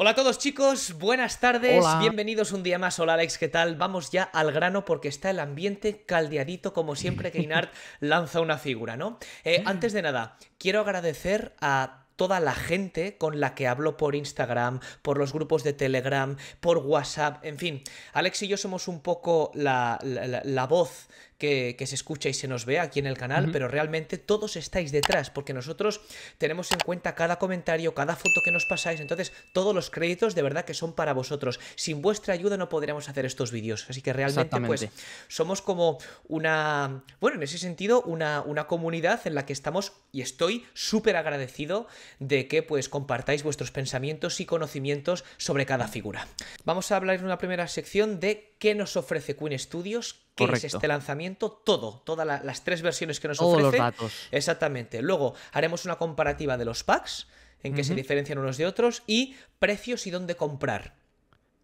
Hola a todos chicos, buenas tardes, bienvenidos un día más. Hola Alex, ¿qué tal? Vamos ya al grano porque está el ambiente caldeadito como siempre que Inart lanza una figura, ¿no? Eh, antes de nada, quiero agradecer a toda la gente con la que hablo por Instagram, por los grupos de Telegram, por WhatsApp, en fin. Alex y yo somos un poco la, la voz que, se escucha y se nos ve aquí en el canal, pero realmente todos estáis detrás, porque nosotros tenemos en cuenta cada comentario, cada foto que nos pasáis, entonces todos los créditos de verdad que son para vosotros. Sin vuestra ayuda no podríamos hacer estos vídeos, así que realmente pues somos como una, bueno, en ese sentido, una, una comunidad en la que estamos y estoy súper agradecido de que pues compartáis vuestros pensamientos y conocimientos sobre cada figura. Vamos a hablar en una primera sección de qué nos ofrece Queen Studios, qué es este lanzamiento, todo, todas las tres versiones que nos Todos ofrece. Los datos. Exactamente. Luego haremos una comparativa de los packs, en qué se diferencian unos de otros, y precios y dónde comprar.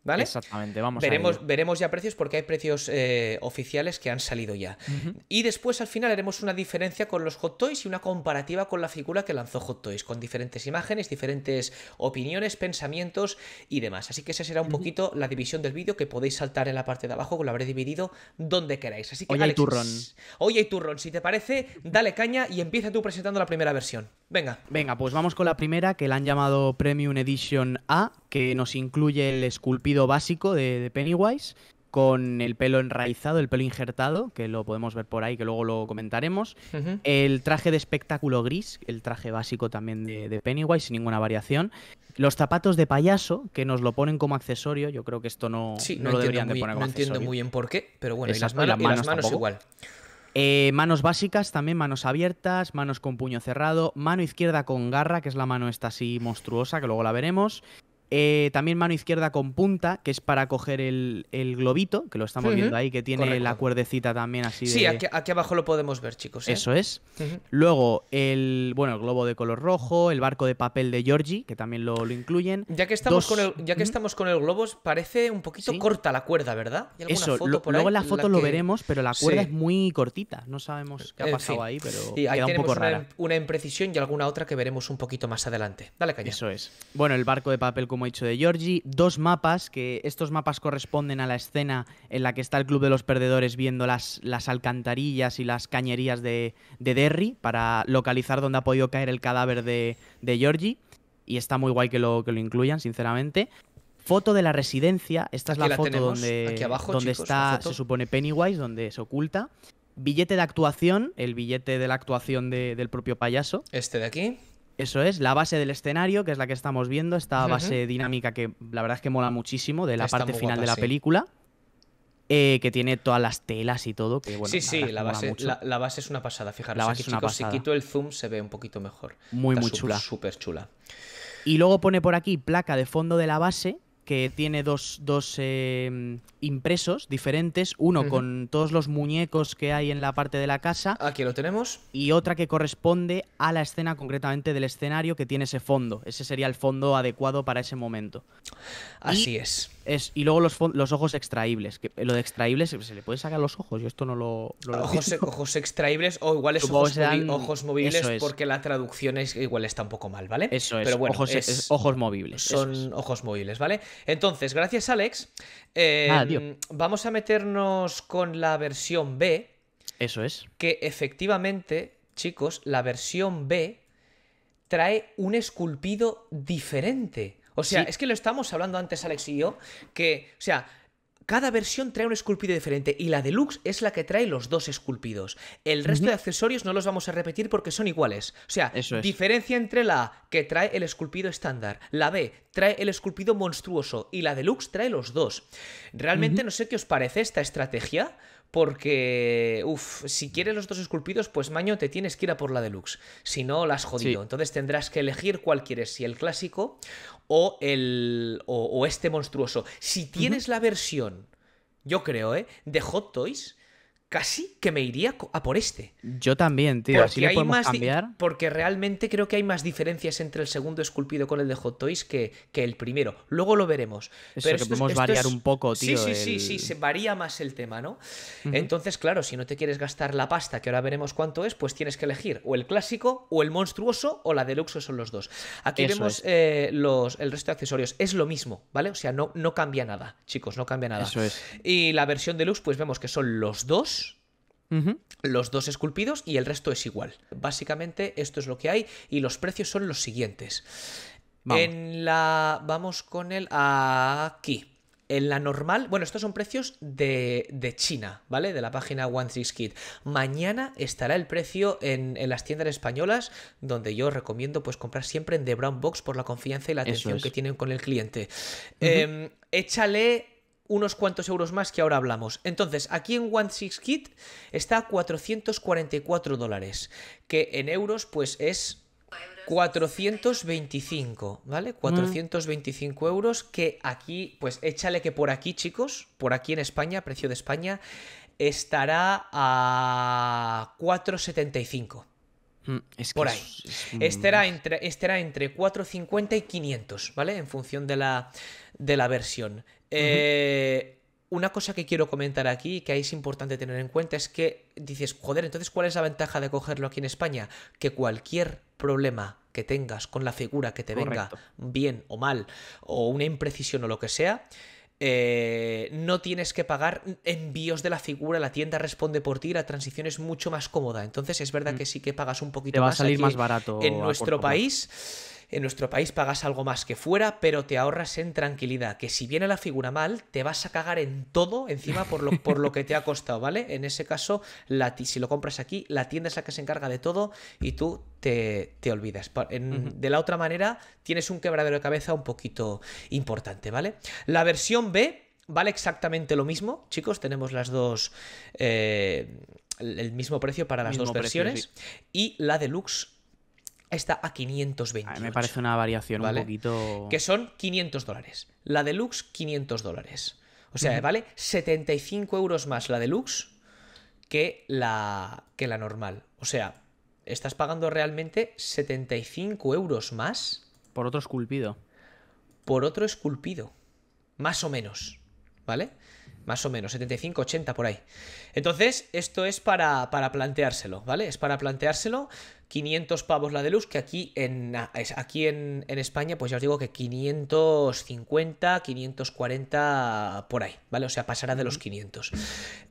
¿Vale? Exactamente, vamos veremos, a Veremos ya precios porque hay precios eh, oficiales que han salido ya. Y después al final haremos una diferencia con los Hot Toys y una comparativa con la figura que lanzó Hot Toys, con diferentes imágenes, diferentes opiniones, pensamientos y demás. Así que esa será un poquito la división del vídeo que podéis saltar en la parte de abajo, que lo habré dividido donde queráis. Así que, Hoy hay turrón. Hoy turrón. Si te parece, dale caña y empieza tú presentando la primera versión. Venga. Venga, pues vamos con la primera que la han llamado Premium Edition A, que nos incluye el esculpido básico de, Pennywise, con el pelo enraizado, el pelo injertado, que lo podemos ver por ahí, que luego lo comentaremos. El traje de espectáculo gris, el traje básico también de, Pennywise, sin ninguna variación. Los zapatos de payaso, que nos lo ponen como accesorio. Yo creo que esto no, lo deberían de poner como no No entiendo muy bien por qué, pero bueno, y las, manos, igual. Eh, manos básicas, también manos abiertas, manos con puño cerrado, mano izquierda con garra, que es la mano esta así monstruosa, que luego la veremos. Eh, también mano izquierda con punta, que es para coger el, globito, que lo estamos viendo ahí, que tiene la cuerdecita también así. Sí, de... aquí, aquí, abajo lo podemos ver, chicos. ¿eh? Eso es. Luego, el bueno, globo de color rojo, el barco de papel de Georgie, que también lo, incluyen. Ya que estamos, con, el, ya que estamos con el globo, parece un poquito corta la cuerda, ¿verdad? Eso, luego en la foto lo veremos, pero la cuerda es muy cortita. No sabemos eh, qué ha pasado ahí, pero queda un poco una, rara. Una imprecisión y alguna otra que veremos un poquito más adelante. Dale caña. Eso es. Bueno, el barco de papel con como he dicho, de Georgie dos mapas, que estos mapas corresponden a la escena en la que está el Club de los Perdedores viendo las, las alcantarillas y las cañerías de, de, Derry para localizar dónde ha podido caer el cadáver de, de Y está muy guay que lo, que lo incluyan, sinceramente. Foto de la residencia, esta es la, foto donde, donde está, se supone, Pennywise, donde se oculta. Billete de actuación, el billete de la actuación del propio payaso. Este de aquí. Eso es, la base del escenario, que es la que estamos viendo, esta base dinámica que la verdad es que mola muchísimo, de la parte final de la película, eh, que tiene todas las telas y todo. sí, sí, la base, es una pasada, fijaros. si quito el zoom se ve un poquito mejor. Muy, muy chula. Súper chula. Y luego pone por aquí placa de fondo de la base, que tiene dos, dos em, impresos diferentes, uno con todos los muñecos que hay en la parte de la casa. Aquí lo tenemos. Y otra que corresponde a la escena concretamente del escenario que tiene ese fondo. Ese sería el fondo adecuado para ese momento. Así es. es. Y luego los, los ojos extraíbles. Que lo de extraíbles se le puede sacar los ojos. Yo esto no lo... lo ojos, ojos extraíbles o igual es ojos, ojos, movibles porque la traducción es, igual está un poco mal, ¿vale? Eso es. Pero bueno, ojos, es... ojos movibles. Son ojos movibles, ¿vale? Entonces, gracias Alex. Eh, Mm, vamos a meternos con la versión B. Eso es. Que efectivamente, chicos, la versión B trae un esculpido diferente. O sea, es que lo estamos hablando antes, Alex y yo, que, o sea, cada versión trae un esculpido diferente y la deluxe es la que trae los dos esculpidos. El resto de accesorios no los vamos a repetir porque son iguales. O sea, diferencia entre la A que trae el esculpido estándar, la B trae el esculpido monstruoso y la deluxe trae los dos. Realmente no sé qué os parece esta estrategia porque, uff, si quieres los dos esculpidos, pues Maño, te tienes que ir a por la deluxe. Si no, la has jodido. Entonces tendrás que elegir cuál quieres, si el clásico o, el, o, este monstruoso. Si tienes la versión, yo creo, ¿eh? De Hot Toys, casi que me iría a por este. Yo también, tío. Así si le podemos cambiar. Porque realmente creo que hay más diferencias entre el segundo esculpido con el de Hot Toys que, el primero. Luego lo veremos. Pero que podemos variar un poco, tío. Sí, sí, sí, sí, se varía más el tema, ¿no? Entonces, claro, si no te quieres gastar la pasta, que ahora veremos cuánto es, pues tienes que elegir o el clásico, o el monstruoso, o la deluxe, son los dos. Aquí vemos eh, los, el resto de accesorios. Es lo mismo, ¿vale? O sea, no, no cambia nada, chicos, no cambia nada. Eso es. Y la versión deluxe, pues vemos que son los dos. Los dos esculpidos y el resto es igual. Básicamente esto es lo que hay y los precios son los siguientes. Vamos. En la. Vamos con el. Aquí. En la normal, bueno, estos son precios de, China, ¿vale? De la página One Six Kit. Mañana estará el precio en, las tiendas españolas, donde yo recomiendo pues comprar siempre en The Brown Box por la confianza y la atención que tienen con el cliente. Em, échale unos cuantos euros más que ahora hablamos. Entonces, aquí en One Six Kit está a 444 dólares, que en euros pues es 425, ¿vale? 425 mm. euros que aquí, pues échale que por aquí, chicos, por aquí en España, precio de España, estará a 475. Mm, por ahí. Estará, entre, entre 450 y 500, ¿vale? En función de la, de la versión. Eh, una cosa que quiero comentar aquí, que es importante tener en cuenta, es que dices, joder, entonces, ¿cuál es la ventaja de cogerlo aquí en España? Que cualquier problema que tengas con la figura que te venga, bien o mal, o una imprecisión o lo que sea, eh, no tienes que pagar envíos de la figura, la tienda responde por ti, la transición es mucho más cómoda. Entonces es verdad mm. que sí que pagas un poquito más. Te va a salir más barato. En nuestro país. En nuestro país pagas algo más que fuera, pero te ahorras en tranquilidad, que si viene la figura mal, te vas a cagar en todo encima por lo, por lo que te ha costado, ¿vale? En ese caso, si lo compras aquí, la tienda es la que se encarga de todo y tú te, olvidas. De la otra manera, tienes un quebradero de cabeza un poquito importante, ¿vale? La versión B vale exactamente lo mismo, chicos, tenemos las dos... Eh, el mismo precio para las dos versiones y la deluxe está a 520. A me parece una variación un poquito. Que son 500 dólares. La deluxe, 500 dólares. O sea, vale 75 euros más la deluxe que la, que la normal. O sea, estás pagando realmente 75 euros más. Por otro esculpido. Por otro esculpido. Más o menos. ¿Vale? más o menos, 75, 80 por ahí. Entonces, esto es para, para planteárselo, ¿vale? Es para planteárselo. 500 pavos la de luz, que aquí, en, aquí en, España, pues ya os digo que 550, 540 por ahí, ¿vale? O sea, pasará de los 500.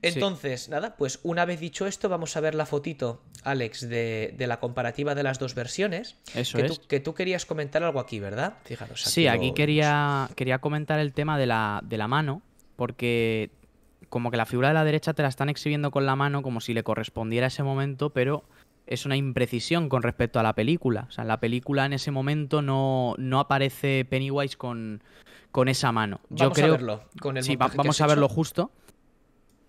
Entonces, nada, pues una vez dicho esto, vamos a ver la fotito, Alex, de, la comparativa de las dos versiones. Eso que es. que tú querías comentar algo aquí, ¿verdad? Fijaros. sí, aquí quería, quería comentar el tema de de la mano porque como que la figura de la derecha te la están exhibiendo con la mano como si le correspondiera ese momento, pero es una imprecisión con respecto a la película. O sea, la película en ese momento no, aparece Pennywise con, con esa mano. Yo vamos creo, a verlo Sí, vamos a verlo justo.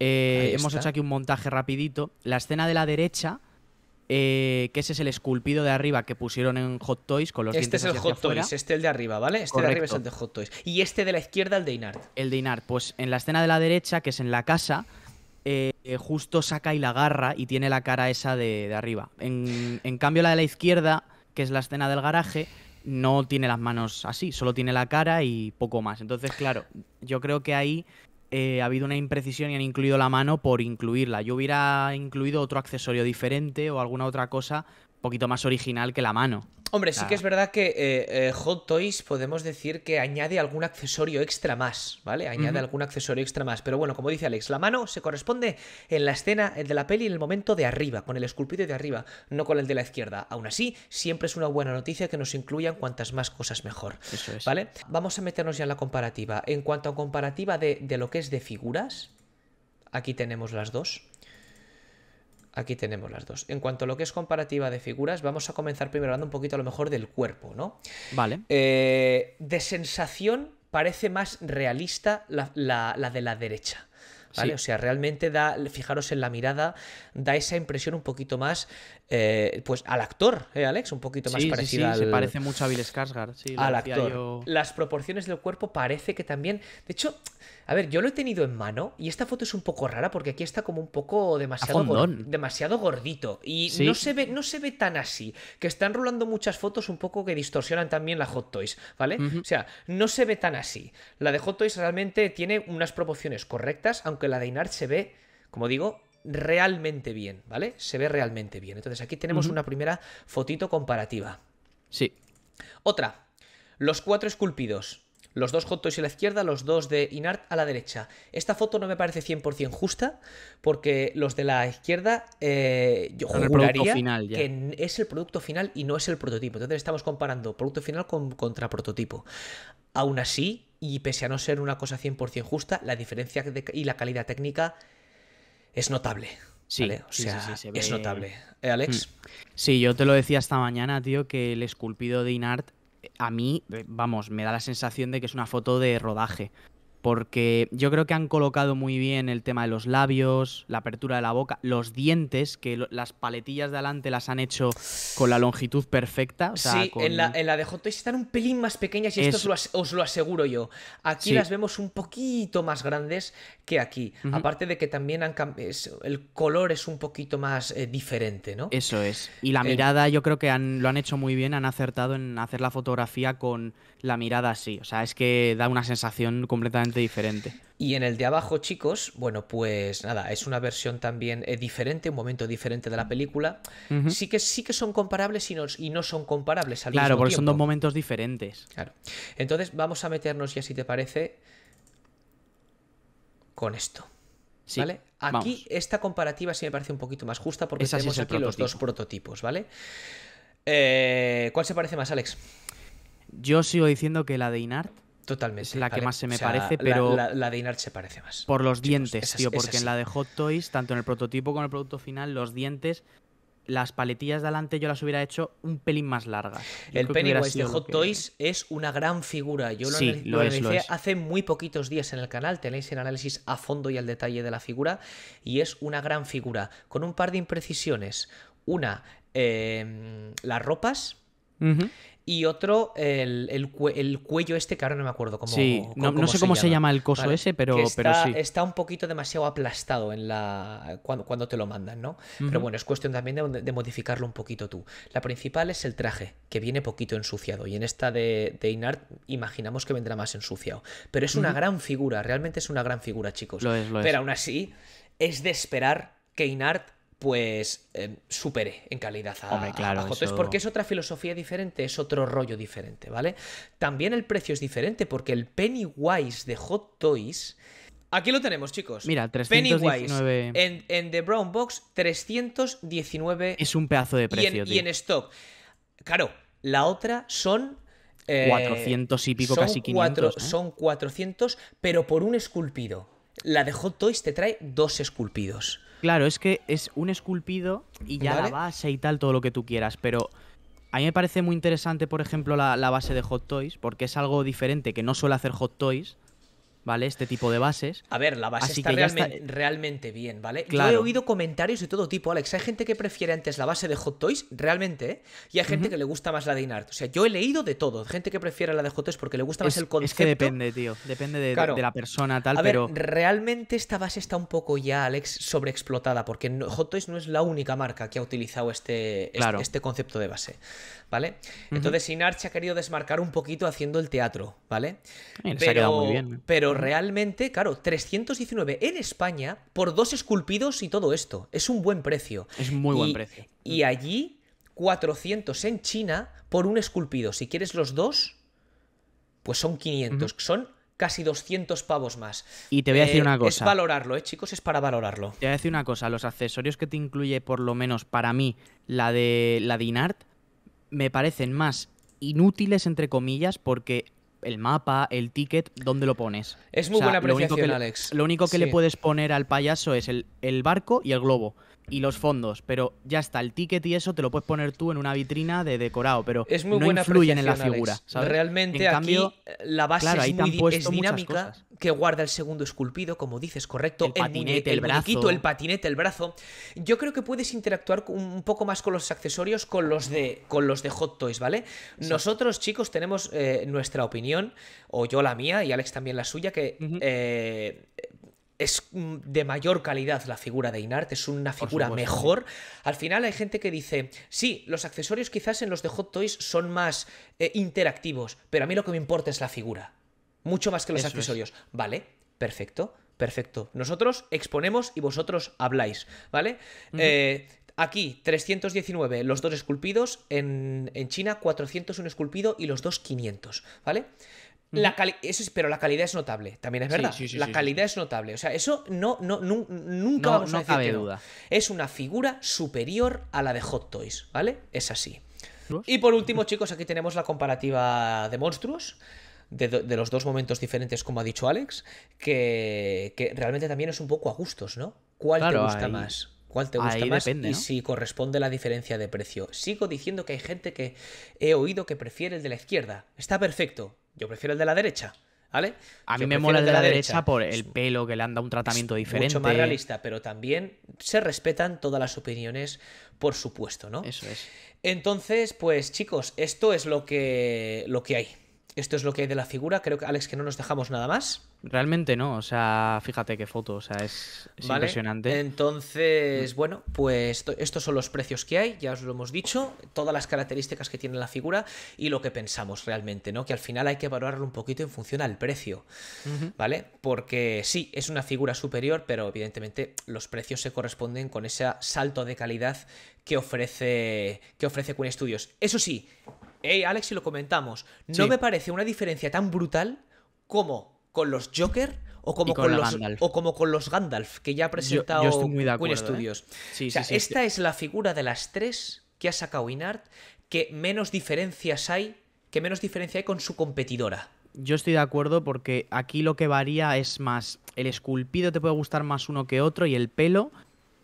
Eh, hemos hecho aquí un montaje rapidito. La escena de la derecha eh, que ese es el esculpido de arriba que pusieron en Hot Toys con los Este es el Hot Toys, este el de arriba, ¿vale? Este de arriba es el de Hot Toys. Y este de la izquierda, el de Inart. El de Inart. Pues en la escena de la derecha, que es en la casa, eh, justo saca y la agarra y tiene la cara esa de, arriba. En, en, cambio, la de la izquierda, que es la escena del garaje, no tiene las manos así, solo tiene la cara y poco más. Entonces, claro, yo creo que ahí eh, ha habido una imprecisión y han incluido la mano por incluirla. Yo hubiera incluido otro accesorio diferente o alguna otra cosa poquito más original que la mano. Hombre, sí que es verdad que eh, eh, Hot Toys podemos decir que añade algún accesorio extra más, ¿vale? Añade algún accesorio extra más. Pero bueno, como dice Alex, la mano se corresponde en la escena de la peli en el momento de arriba, con el esculpido de arriba, no con el de la izquierda. Aún así, siempre es una buena noticia que nos incluyan cuantas más cosas mejor. Eso es. ¿Vale? Vamos a meternos ya en la comparativa. En cuanto a comparativa de lo que es de figuras, aquí tenemos las dos. Aquí tenemos las dos. En cuanto a lo que es comparativa de figuras, vamos a comenzar primero hablando un poquito a lo mejor del cuerpo, ¿no? Vale. Eh, de sensación parece más realista la, de la derecha. ¿Vale? O sea, realmente da, fijaros en la mirada, da esa impresión un poquito más, eh, pues al actor, ¿eh, Alex? Un poquito más parecida sí, al... se parece mucho a Bill Skarsgård, sí. Al actor. Las proporciones del cuerpo parece que también, de hecho, a ver, yo lo he tenido en mano y esta foto es un poco rara porque aquí está como un poco demasiado, demasiado gordito y no, se ve, no se ve tan así. Que están rolando muchas fotos un poco que distorsionan también la Hot Toys, ¿vale? O sea, no se ve tan así. La de Hot Toys realmente tiene unas proporciones correctas, aunque la de Inart se ve, como digo, realmente bien, ¿vale? Se ve realmente bien. Entonces aquí tenemos una primera fotito comparativa. Sí. Otra, los cuatro esculpidos los dos hot toys a la izquierda, los dos de Inart a la derecha. Esta foto no me parece 100% justa porque los de la izquierda eh, yo creo que es el producto final y no es el prototipo. Entonces estamos comparando producto final con, contra prototipo. Aún así, y pese a no ser una cosa 100% justa, la diferencia y la calidad técnica es notable. Sí, o sea, es notable. ¿Eh, Alex? Mm. Sí, yo te lo decía esta mañana, tío, que el esculpido de Inart a mí, eh, vamos, me da la sensación de que es una foto de rodaje porque yo creo que han colocado muy bien el tema de los labios, la apertura de la boca, los dientes, que las paletillas de adelante las han hecho con la longitud perfecta. sí, en, la, en, la, de Hot están un pelín más pequeñas y esto os lo, aseguro yo. Aquí las vemos un poquito más grandes que aquí. Aparte de que también han el color es un poquito más eh, diferente, ¿no? Eso es. Y la eh. mirada yo creo que lo han hecho muy bien, han acertado en hacer la fotografía con la mirada así. O sea, es que da una sensación completamente diferente. Y en el de abajo, chicos, bueno, pues nada, es una versión también eh, diferente, un momento diferente de la película. Sí que sí que son comparables y no, y no son comparables al Claro, porque son dos momentos diferentes. Entonces, vamos a meternos ya, si te parece, con esto. Aquí esta comparativa sí me parece un poquito más justa porque tenemos aquí los dos prototipos, ¿vale? Eh, ¿Cuál se parece más, Alex? Yo sigo diciendo que la de Inart Totalmente. Es la que más se me parece, pero. La, de Inart se parece más. Por los dientes, tío, porque en la de Hot Toys, tanto en el prototipo como en el producto final, los dientes, las paletillas de adelante yo las hubiera hecho un pelín más largas. el Pennywise de Hot Toys es una gran figura. Yo lo, sí, lo, hace muy poquitos días en el canal. Tenéis el análisis a fondo y al detalle de la figura. Y es una gran figura, con un par de imprecisiones. Una, eh, las ropas. Y otro, el, cuello este, que ahora no me acuerdo cómo. no, sé cómo se llama el coso ese, pero, está, pero sí. Está un poquito demasiado aplastado en la cuando, cuando te lo mandan, ¿no? Pero bueno, es cuestión también de, modificarlo un poquito tú. La principal es el traje, que viene poquito ensuciado. Y en esta de, Inart imaginamos que vendrá más ensuciado. Pero es una gran figura, realmente es una gran figura, chicos. Lo es, lo pero aún así, es de esperar que Inart pues em, supere en calidad a, Hot Toys porque es otra filosofía diferente, es otro rollo diferente, ¿vale? También el precio es diferente porque el Pennywise de Hot Toys... Aquí lo tenemos, chicos. Mira, 319... Pennywise en, The Brown Box, 319... Es un pedazo de precio, y en, stock. Claro, la otra son... 400 eh, y pico, casi 500. ¿eh? Son 400, pero por un esculpido. La de Hot Toys te trae dos esculpidos. Claro, es que es un esculpido y ya la base y tal, todo lo que tú quieras, pero... A mí me parece muy interesante, por ejemplo, la, la, base de Hot Toys, porque es algo diferente que no suele hacer Hot Toys. ¿vale? Este tipo de bases. A ver, la base está, realmente bien, ¿vale? Yo he oído comentarios de todo tipo, Alex. Hay gente que prefiere antes la base de Hot Toys, realmente, ¿eh? y hay gente que le gusta más la de Inart. O sea, yo he leído de todo. Gente que prefiere la de Hot Toys porque le gusta más el concepto. Es que depende, tío. Depende de, la persona, tal, pero... realmente esta base está un poco ya, Alex, sobreexplotada, porque Hot Toys no es la única marca que ha utilizado este, este, este concepto de base, ¿vale? Entonces Inart se ha querido desmarcar un poquito haciendo el teatro, ¿vale? se ha quedado muy bien. ¿eh? Pero realmente, claro, 319 en España por dos esculpidos y todo esto. Es un buen precio. Es muy buen precio. Y allí, 400 en China por un esculpido. Si quieres los dos, pues son 500. Son casi 200 pavos más. Y te voy a decir eh, una cosa. Es valorarlo, ¿eh, chicos? Es para valorarlo. Te voy a decir una cosa. Los accesorios que te incluye, por lo menos para mí, la de, la dinart me parecen más inútiles, entre comillas, porque el mapa, el ticket, ¿dónde lo pones? Es muy buena apreciación, único que, Alex. Lo único que le puedes poner al payaso es el, el barco y el globo y los fondos, pero ya está, el ticket y eso te lo puedes poner tú en una vitrina de decorado, pero es muy no buena influyen en la figura. Realmente aquí la base es, muy, dinámica, que guarda el segundo esculpido, como dices, correcto, el, patinete, el, brazo. el patinete, el brazo. Yo creo que puedes interactuar un poco más con los accesorios, con los de, con los de Hot Toys, ¿vale? Nosotros, chicos, tenemos eh, nuestra opinión, o yo la mía, y Alex también la suya, que es mm, de mayor calidad la figura de Inart, es una figura mejor. Al final hay gente que dice, sí, los accesorios quizás en los de Hot Toys son más eh, interactivos, pero a mí lo que me importa es la figura. Mucho más que los accesorios. Vale, perfecto, perfecto. Nosotros exponemos y vosotros habláis, ¿vale? Eh, aquí 319 los dos esculpidos, en, China China 401 esculpido y los dos 500, ¿vale? eso pero la calidad es notable, también es verdad. la calidad es notable. O sea, eso no, no, nunca vamos a decir. Cabe duda. Es una figura superior a la de Hot Toys, ¿vale? Es así. Y por último, chicos, aquí tenemos la comparativa de monstruos. De, los dos momentos diferentes, como ha dicho Alex, que, realmente también es un poco a gustos, ¿no? ¿Cuál te gusta más? ¿Cuál te gusta más? y si corresponde la diferencia de precio. Sigo diciendo que hay gente que he oído que prefiere el de la izquierda. Está perfecto. Yo prefiero el de la derecha. ¿Vale? A mí me mola el de la, derecha, por el pelo que le han dado un tratamiento diferente. Mucho más realista, pero también se respetan todas las opiniones, por supuesto, ¿no? Eso es. Entonces, pues chicos, esto es lo que, lo que hay. Esto es lo que hay de la figura. Creo que, Alex, que no nos dejamos nada más. Realmente no. O sea, fíjate qué foto. O sea, es, impresionante. Entonces, bueno, pues estos son los precios que hay. Ya os lo hemos dicho. Todas las características que tiene la figura y lo que pensamos realmente, ¿no? Que al final hay que valorarlo un poquito en función al precio. ¿Vale? Porque sí, es una figura superior, pero evidentemente los precios se corresponden con ese salto de calidad que ofrece, que ofrece Queen Studios. Eso sí, hey Alex, si lo comentamos, no me parece una diferencia tan brutal como con los Joker o como con, los, o como con, los, Gandalf que ya ha presentado yo, ¿eh? Studios. esta es la figura de las tres que ha sacado Inart que menos diferencias hay, que menos diferencia hay con su competidora. Yo estoy de acuerdo porque aquí lo que varía es más el esculpido te puede gustar más uno que otro y el pelo,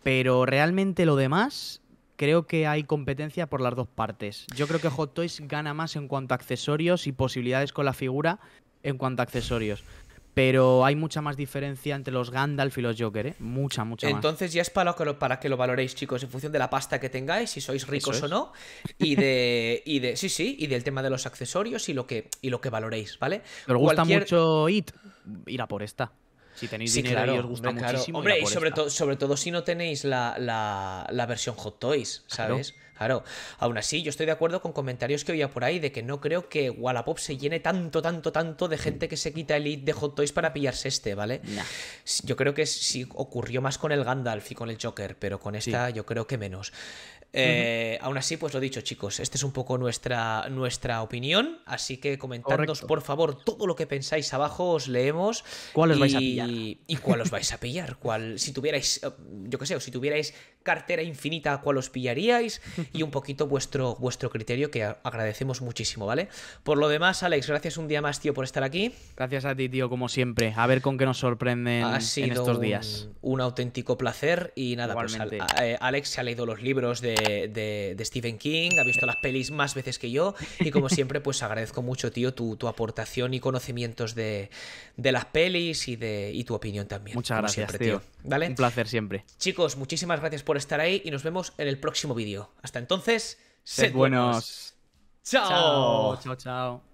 pero realmente lo demás creo que hay competencia por las dos partes. Yo creo que Hot Toys gana más en cuanto a accesorios y posibilidades con la figura en cuanto a accesorios. Pero hay mucha más diferencia entre los Gandalf y los Joker, ¿eh? Mucha, mucha más. Entonces ya es para que, lo, para que lo valoréis, chicos, en función de la pasta que tengáis, si sois ricos o no, y de, y de... Sí, sí, y del tema de los accesorios y lo que, y lo que valoréis, ¿vale? ¿Os gusta mucho IT, Irá por esta. Si tenéis sí, dinero y os gusta hombre, Hombre, y sobre, sobre todo si no tenéis la, versión Hot Toys, ¿sabes? Claro. aún así yo estoy de acuerdo con comentarios que oía por ahí de que no creo que Wallapop se llene tanto, tanto, tanto de gente que se quita el lead de Hot Toys para pillarse este, ¿vale? Yo creo que sí ocurrió más con el Gandalf y con el Joker, pero con esta yo creo que menos. Eh, aún así, pues lo dicho, chicos, esta es un poco nuestra, nuestra opinión. Así que comentadnos, por favor, todo lo que pensáis abajo, os leemos. ¿Cuál y, vais a pillar? Y cuál os vais a pillar. Cuál, si tuvierais, eh, yo qué sé, o si tuvierais cartera infinita a cuál os pillaríais y un poquito vuestro, vuestro criterio que agradecemos muchísimo, ¿vale? Por lo demás, Alex, gracias un día más, tío, por estar aquí. Gracias a ti, tío, como siempre. A ver con qué nos sorprenden en estos días. Un, un auténtico placer y nada, pues eh, Alex se ha leído los libros de, Stephen King, ha visto las pelis más veces que yo y como siempre, pues agradezco mucho, tío, tu, aportación y conocimientos de, de las pelis y, de, tu opinión también. Muchas gracias, tío. Un placer siempre. Chicos, muchísimas gracias por por estar ahí y nos vemos en el próximo vídeo. Hasta entonces, sed, buenos. buenos. Chao. Chao, chao.